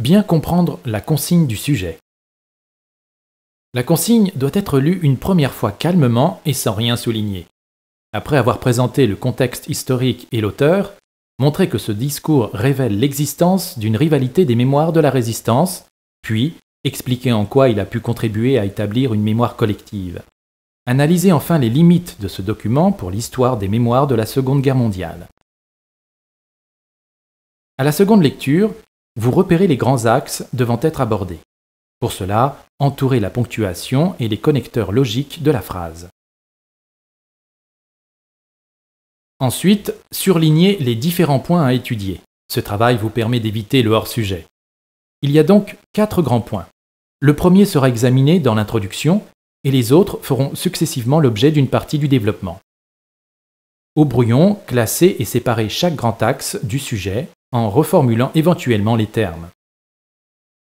Bien comprendre la consigne du sujet. La consigne doit être lue une première fois calmement et sans rien souligner. Après avoir présenté le contexte historique et l'auteur, montrer que ce discours révèle l'existence d'une rivalité des mémoires de la résistance, puis expliquer en quoi il a pu contribuer à établir une mémoire collective. Analyser enfin les limites de ce document pour l'histoire des mémoires de la Seconde Guerre mondiale. À la seconde lecture, vous repérez les grands axes devant être abordés. Pour cela, entourez la ponctuation et les connecteurs logiques de la phrase. Ensuite, surlignez les différents points à étudier. Ce travail vous permet d'éviter le hors-sujet. Il y a donc quatre grands points. Le premier sera examiné dans l'introduction et les autres feront successivement l'objet d'une partie du développement. Au brouillon, classez et séparez chaque grand axe du sujet en reformulant éventuellement les termes.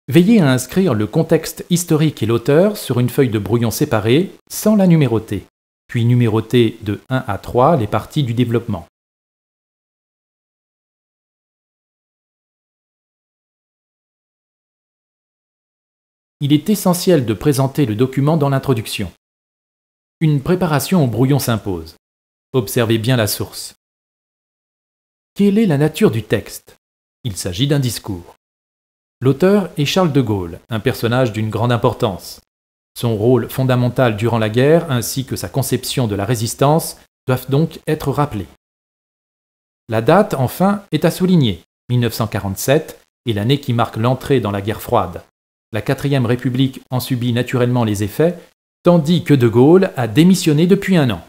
Veillez à inscrire le contexte historique et l'auteur sur une feuille de brouillon séparée sans la numéroter, puis numéroter de 1 à 3 les parties du développement. Il est essentiel de présenter le document dans l'introduction. Une préparation au brouillon s'impose. Observez bien la source. Quelle est la nature du texte il s'agit d'un discours. L'auteur est Charles de Gaulle, un personnage d'une grande importance. Son rôle fondamental durant la guerre ainsi que sa conception de la résistance doivent donc être rappelés. La date, enfin, est à souligner. 1947 est l'année qui marque l'entrée dans la guerre froide. La quatrième République en subit naturellement les effets, tandis que De Gaulle a démissionné depuis un an.